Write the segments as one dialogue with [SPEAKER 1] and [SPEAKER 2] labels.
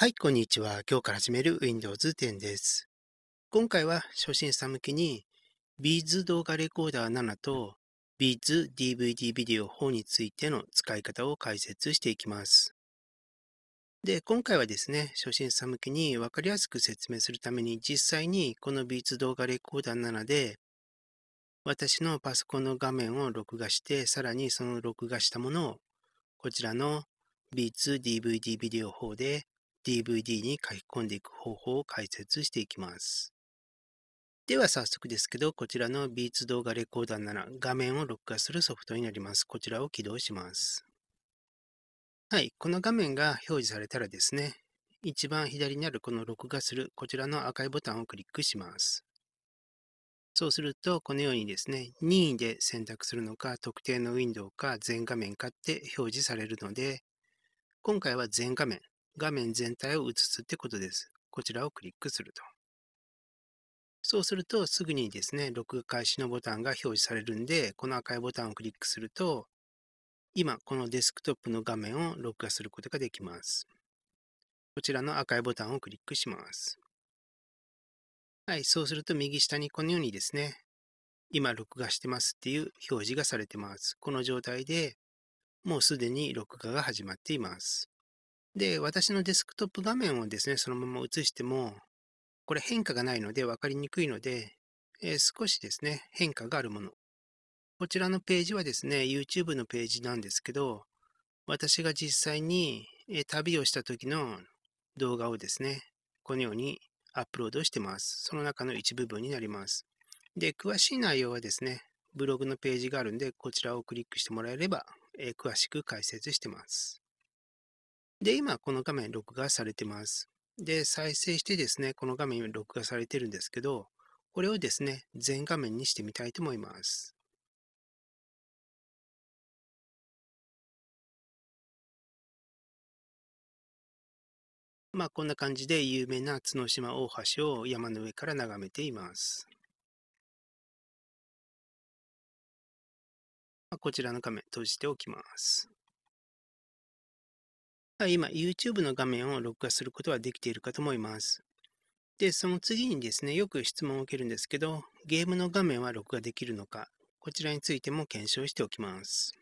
[SPEAKER 1] はい、こんにちは。今日から始める Windows 10です。今回は初心者向けに Beats 動画レコーダー7と Beats DVD ビデオ4についての使い方を解説していきます。で、今回はですね、初心者向けにわかりやすく説明するために実際にこの Beats 動画レコーダー7で私のパソコンの画面を録画して、さらにその録画したものをこちらの Beats DVD ビデオ4で DVD に書き込んでいく方法を解説していきます。では早速ですけど、こちらのビーツ動画レコーダーなら画面を録画するソフトになります。こちらを起動します。はい、この画面が表示されたらですね、一番左にあるこの録画するこちらの赤いボタンをクリックします。そうすると、このようにですね、任意で選択するのか、特定のウィンドウか、全画面かって表示されるので、今回は全画面画面全体を映すってことです。こちらをクリックすると。そうすると、すぐにですね、録画開始のボタンが表示されるんで、この赤いボタンをクリックすると、今、このデスクトップの画面を録画することができます。こちらの赤いボタンをクリックします。はい、そうすると右下にこのようにですね、今録画してますっていう表示がされてます。この状態でもうすでに録画が始まっています。で、私のデスクトップ画面をですね、そのまま映しても、これ変化がないので分かりにくいので、えー、少しですね、変化があるもの。こちらのページはですね、YouTube のページなんですけど、私が実際に、旅をした時の動画をですね、このようにアップロードしてます。その中の一部分になります。で、詳しい内容はですね、ブログのページがあるんで、こちらをクリックしてもらえれば、えー、詳しく解説してます。で、今、この画面録画されてます。で、再生してですね、この画面録画されてるんですけど、これをですね、全画面にしてみたいと思います。
[SPEAKER 2] まあ、こんな感じで有名な角島大橋を山の上から眺めています。まあ、こちらの画面
[SPEAKER 1] 閉じておきます。今、YouTube の画面を録画することはできているかと思います。で、その次にですね、よく質問を受けるんですけど、ゲームの画面は録画できるのか、こちらについても検証しておきます。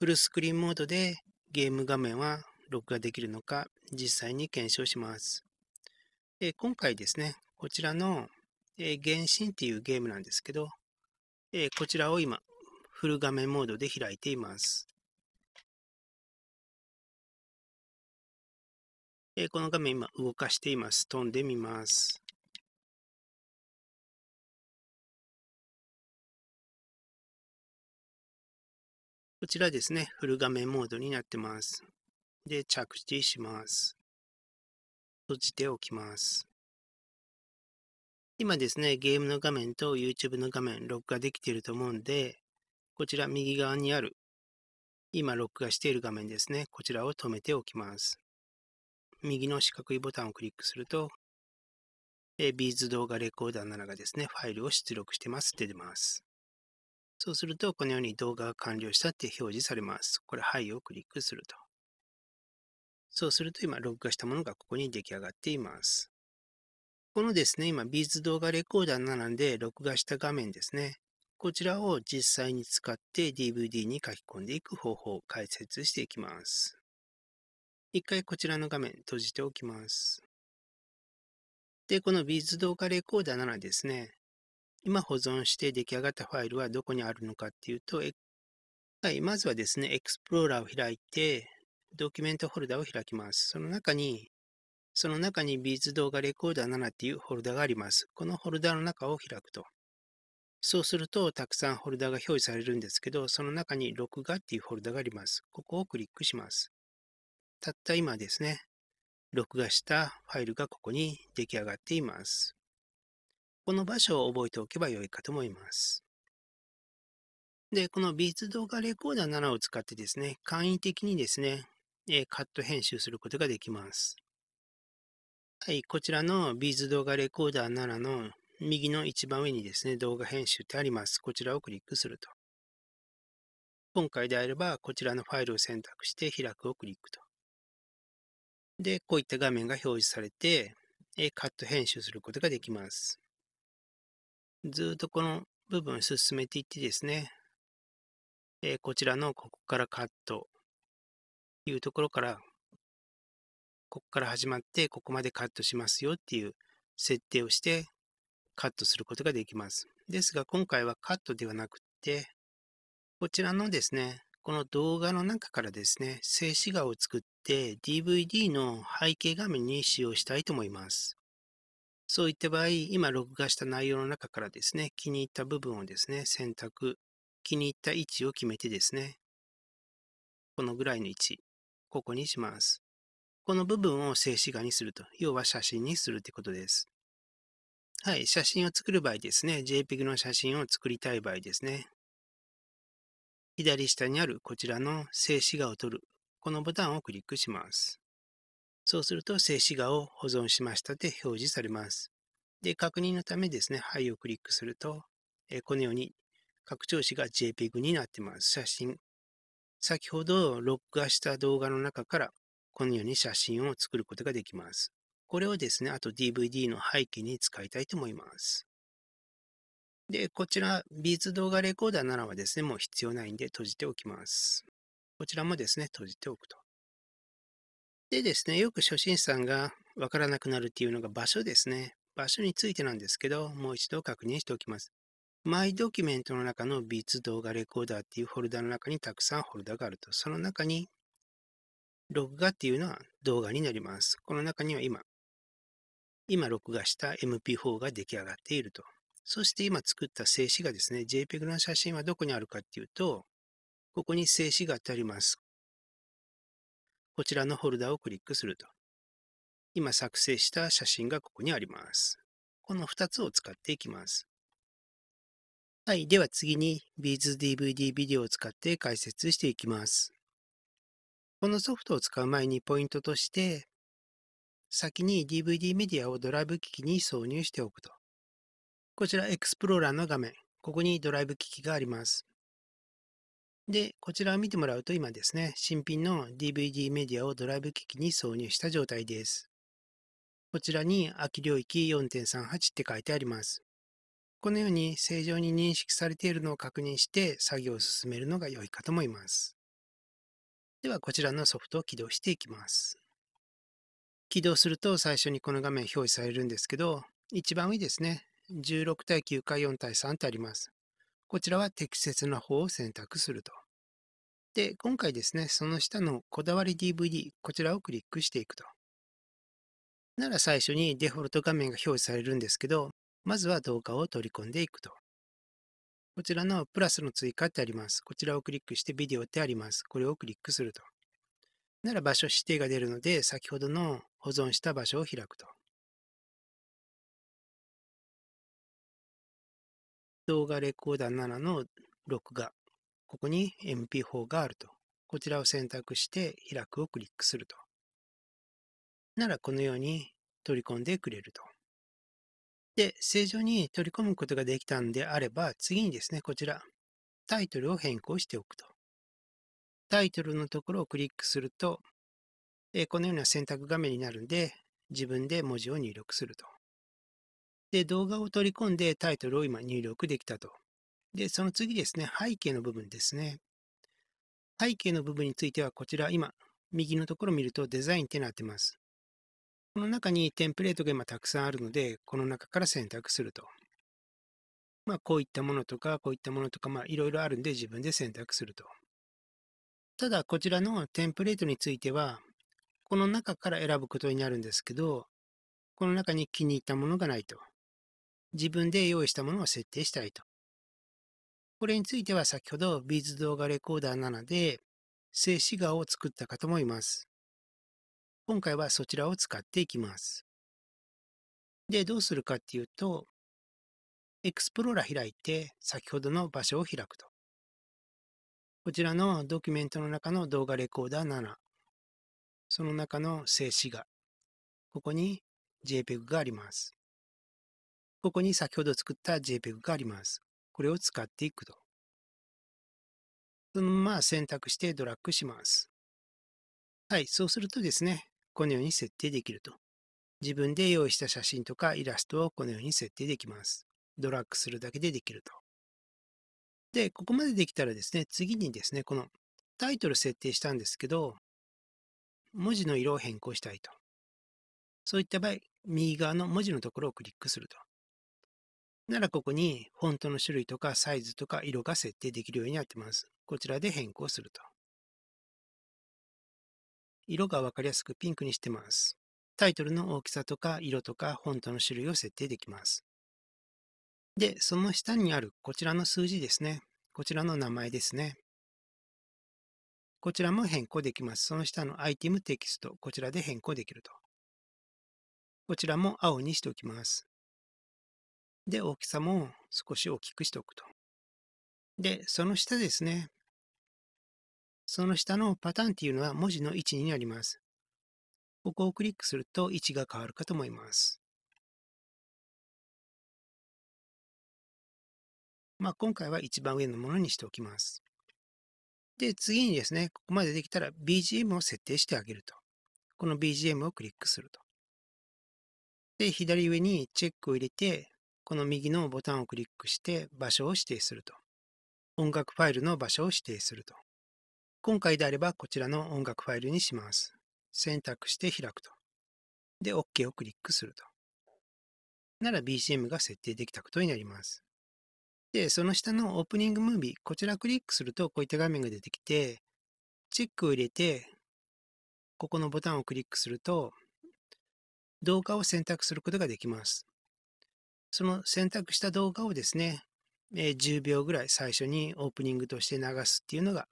[SPEAKER 1] フルスクリーンモードでゲーム画面は録画できるのか、実際に検証します。え今回ですね、こちらの、え原神っていうゲームなんですけど、えこちらを今、フル画面モードで開いています。
[SPEAKER 2] えー、この画面今動かしています。飛んでみます。こちらですね、フル画面モードになってます。で、着地し
[SPEAKER 1] ます。閉じておきます。今ですね、ゲームの画面と YouTube の画面、録画できていると思うんで、こちら右側にある、今録画している画面ですね、こちらを止めておきます。右の四角いボタンをクリックすると、えビーズ動画レコーダー7がですね、ファイルを出力してます。出てます。そうすると、このように動画が完了したって表示されます。これ、はいをクリックすると。そうすると、今、録画したものがここに出来上がっています。このですね、今、ビーズ動画レコーダー7で録画した画面ですね。こちらを実際に使って DVD に書き込んでいく方法を解説していきます。一回こちらの画面閉じておきます。で、このビーズ動画レコーダーならですね、今保存して出来上がったファイルはどこにあるのかっていうと、はい、まずはですね、エクスプローラーを開いて、ドキュメントフォルダを開きます。その中に、その中にビーズ動画レコーダー7っていうフォルダがあります。このフォルダの中を開くと。そうすると、たくさんフォルダが表示されるんですけど、その中に録画っていうフォルダがあります。ここをクリックします。たった今ですね、録画したファイルがここに出来上がっています。この場所を覚えておけばよいかと思います。で、このビーツ動画レコーダー7を使ってですね、簡易的にですね、えカット編集することができます。はい、こちらのビーズ動画レコーダー7の右の一番上にですね、動画編集ってあります。こちらをクリックすると。今回であれば、こちらのファイルを選択して開くをクリックと。で、こういった画面が表示されて、えカット編集することができます。ずっとこの部分を進めていってですね、えこちらのここからカットというところから、ここから始まって、ここまでカットしますよっていう設定をしてカットすることができます。ですが、今回はカットではなくて、こちらのですね、この動画の中からですね、静止画を作っ DVD の背景画面に使用したいと思います。そういった場合、今録画した内容の中からですね、気に入った部分をですね、選択、気に入った位置を決めてですね、このぐらいの位置、ここにします。この部分を静止画にすると、要は写真にするってことです。はい、写真を作る場合ですね、JPEG の写真を作りたい場合ですね、左下にあるこちらの静止画を撮るこのボタンをクリックします。そうすると、静止画を保存しましたで表示されます。で、確認のためですね、はいをクリックすると、えこのように拡張子が JPEG になってます。写真。先ほど録画した動画の中から、このように写真を作ることができます。これをですね、あと DVD の背景に使いたいと思います。で、こちら、ビーズ動画レコーダーならはですね、もう必要ないんで閉じておきます。こちらもですね、閉じておくと。でですね、よく初心者さんがわからなくなるっていうのが場所ですね。場所についてなんですけど、もう一度確認しておきます。マイドキュメントの中のビーツ動画レコーダーっていうフォルダの中にたくさんフォルダがあると。その中に、録画っていうのは動画になります。この中には今、今録画した MP4 が出来上がっていると。そして今作った静止画ですね、JPEG の写真はどこにあるかっていうと、ここに静止がてあります。こちらのフォルダをクリックすると、今作成した写真がここにあります。この2つを使っていきます。はい、では次に BeatsDVD ビデオを使って解説していきます。このソフトを使う前にポイントとして、先に DVD メディアをドライブ機器に挿入しておくと。こちら Explorer の画面、ここにドライブ機器があります。で、こちらを見てもらうと今ですね、新品の DVD メディアをドライブ機器に挿入した状態です。こちらに空き領域4.38って書いてあります。このように正常に認識されているのを確認して作業を進めるのが良いかと思います。ではこちらのソフトを起動していきます。起動すると最初にこの画面表示されるんですけど、一番上ですね、16対9か4対3ってあります。こちらは適切な方を選択すると。で、今回ですね、その下のこだわり DVD、こちらをクリックしていくと。なら最初にデフォルト画面が表示されるんですけど、まずは動画を取り込んでいくと。こちらのプラスの追加ってあります。こちらをクリックしてビデオってあります。これをクリックすると。なら場所指定が出るので、先ほどの保存した場所を開くと。動画レコーダー7の録画、ここに MP4 があると。こちらを選択して開くをクリックすると。ならこのように取り込んでくれると。で、正常に取り込むことができたんであれば、次にですね、こちら、タイトルを変更しておくと。タイトルのところをクリックすると、このような選択画面になるんで、自分で文字を入力すると。で、動画を取り込んでタイトルを今入力できたと。で、その次ですね、背景の部分ですね。背景の部分については、こちら今、右のところを見るとデザインってなってます。この中にテンプレートが今たくさんあるので、この中から選択すると。まあ、こういったものとか、こういったものとか、まあ、いろいろあるんで自分で選択すると。ただ、こちらのテンプレートについては、この中から選ぶことになるんですけど、この中に気に入ったものがないと。自分で用意したものを設定したいと。これについては先ほどビーズ動画レコーダー7で静止画を作った方もいます。今回はそちらを使っていきます。で、どうするかっていうと、エクスプローラ開いて先ほどの場所を開くと。こちらのドキュメントの中の動画レコーダー7、その中の静止画、ここに JPEG があります。ここに先ほど作った JPEG があります。これを使っていくと。そのまま選択してドラッグします。はい、そうするとですね、このように設定できると。自分で用意した写真とかイラストをこのように設定できます。ドラッグするだけでできると。で、ここまでできたらですね、次にですね、このタイトル設定したんですけど、文字の色を変更したいと。そういった場合、右側の文字のところをクリックすると。ならここにフォントの種類とかサイズとか色が設定できるようになってます。こちらで変更すると。色がわかりやすくピンクにしてます。タイトルの大きさとか色とかフォントの種類を設定できます。で、その下にあるこちらの数字ですね。こちらの名前ですね。こちらも変更できます。その下のアイテムテキスト、こちらで変
[SPEAKER 2] 更できると。こちらも青にしておきます。
[SPEAKER 1] で、大きさも少し大きくしておくと。で、その下ですね。その下のパターンっていうのは文字の位置になります。
[SPEAKER 2] ここをクリックすると位置が変わるかと思います。
[SPEAKER 1] まあ、今回は一番上のものにしておきます。で、次にですね、ここまでできたら BGM を設定してあげると。この BGM をクリックすると。で、左上にチェックを入れて、この右のボタンをクリックして場所を指定すると。音楽ファイルの場所を指定すると。今回であればこちらの音楽ファイルにします。選択して開くと。で、OK をクリックすると。なら BGM が設定できたことになります。で、その下のオープニングムービー、こちらクリックするとこういった画面が出てきて、チェックを入れて、ここのボタンをクリックすると、動画を選択することができます。その選択した動画をですね、え10秒ぐらい最初にオープニングとして流すっていうのが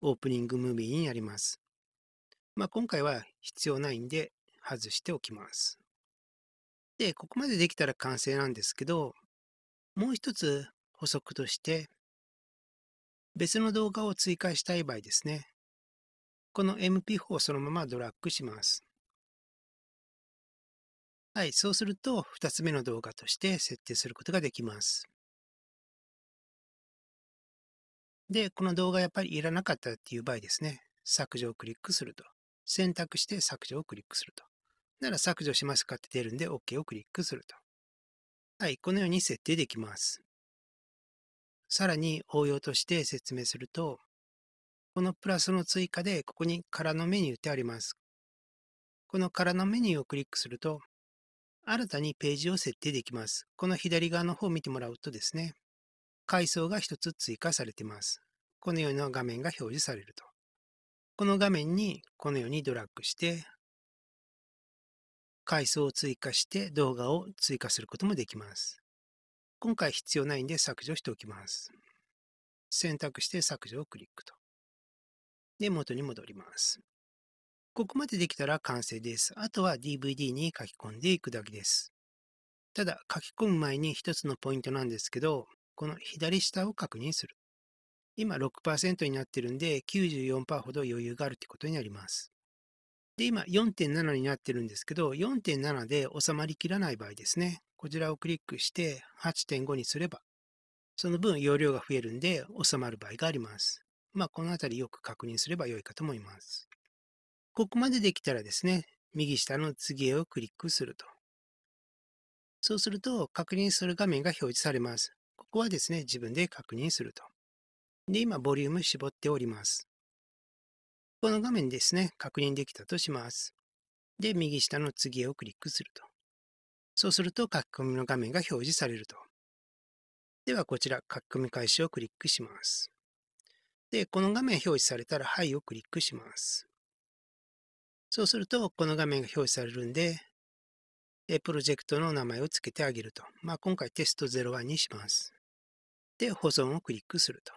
[SPEAKER 1] オープニングムービーになります。まあ、今回は必要ないんで外しておきます。で、ここまでできたら完成なんですけど、もう一つ補足として、別の動画を追加したい場合ですね、この MP4 をそのままドラッグします。はい、そうすると2つ目の動画として設定することができます。で、この動画やっぱりいらなかったっていう場合ですね、削除をクリックすると。選択して削除をクリックすると。なら削除しますかって出るんで OK をクリックすると。はい、このように設定できます。さらに応用として説明すると、このプラスの追加でここに空のメニューってあります。この空のメニューをクリックすると、新たにページを設定できます。この左側の方を見てもらうとですね、階層が1つ追加されています。このような画面が表示されると。この画面にこのようにドラッグして、階層を追加して動画を追加することもできます。今回必要ないんで削除しておきます。選択して削除をクリックと。で、元に戻ります。ここまでできたら完成です。あとは DVD に書き込んでいくだけです。ただ、書き込む前に一つのポイントなんですけど、この左下を確認する。今6%になってるんで、94%ほど余裕があるってことになります。で、今4.7になってるんですけど、4.7で収まりきらない場合ですね。こちらをクリックして8.5にすれば、その分容量が増えるんで収まる場合があります。まあ、このあたりよく確認すれば良いかと思います。ここまでできたらですね、右下の次へをクリックすると。そうすると、確認する画面が表示されます。ここはですね、自分で確認すると。で、今、ボリューム絞っております。この画面ですね、確認できたとします。で、右下の次へをクリックすると。そうすると、書き込みの画面が表示されると。では、こちら、書き込み開始をクリックします。で、この画面表示されたら、はいをクリックします。そうすると、この画面が表示されるんで、プロジェクトの名前を付けてあげると。まあ、今回テスト01にします。で、保存をクリックすると。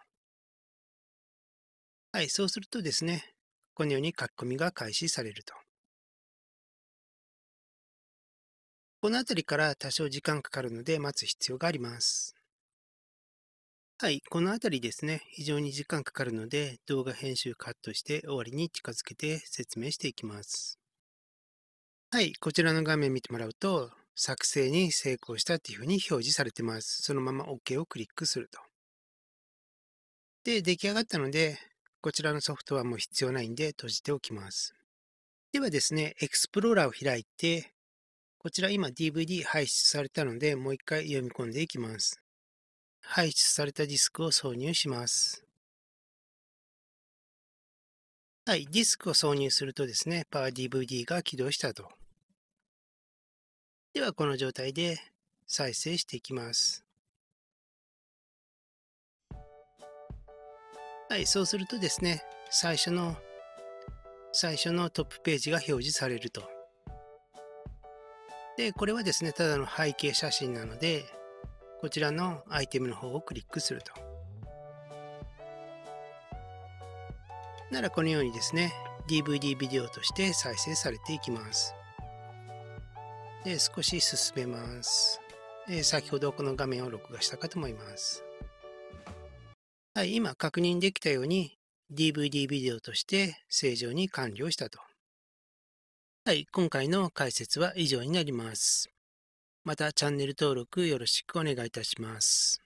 [SPEAKER 2] はい、そうするとですね、このように書き込みが開始されると。
[SPEAKER 1] このあたりから多少時間かかるので待つ必要があります。はい、このあたりですね、非常に時間かかるので、動画編集カットして終わりに近づけて説明していきます。はい、こちらの画面見てもらうと、作成に成功したっていうふうに表示されてます。そのまま OK をクリックすると。で、出来上がったので、こちらのソフトはもう必要ないんで閉じておきます。ではですね、エクスプローラーを開いて、こちら今 DVD 排出されたので、もう一回読み込んでいきます。排出されたディスクを挿入します。はい、ディスクを挿入するとですね、PowerDVD が起動したと。では、この状態で再生していきます。はい、そうするとですね、最初の、最初のトップページが表示されると。で、これはですね、ただの背景写真なので、こちらのアイテムの方をクリックすると。ならこのようにですね、DVD ビデオとして再生されていきます。で少し進めます、え先ほどこの画面を録画したかと思います。はい、今確認できたように DVD ビデオとして正常に完了したと。はい、今回の解説は以上になります。またチャンネル登録よろしくお願
[SPEAKER 2] いいたします。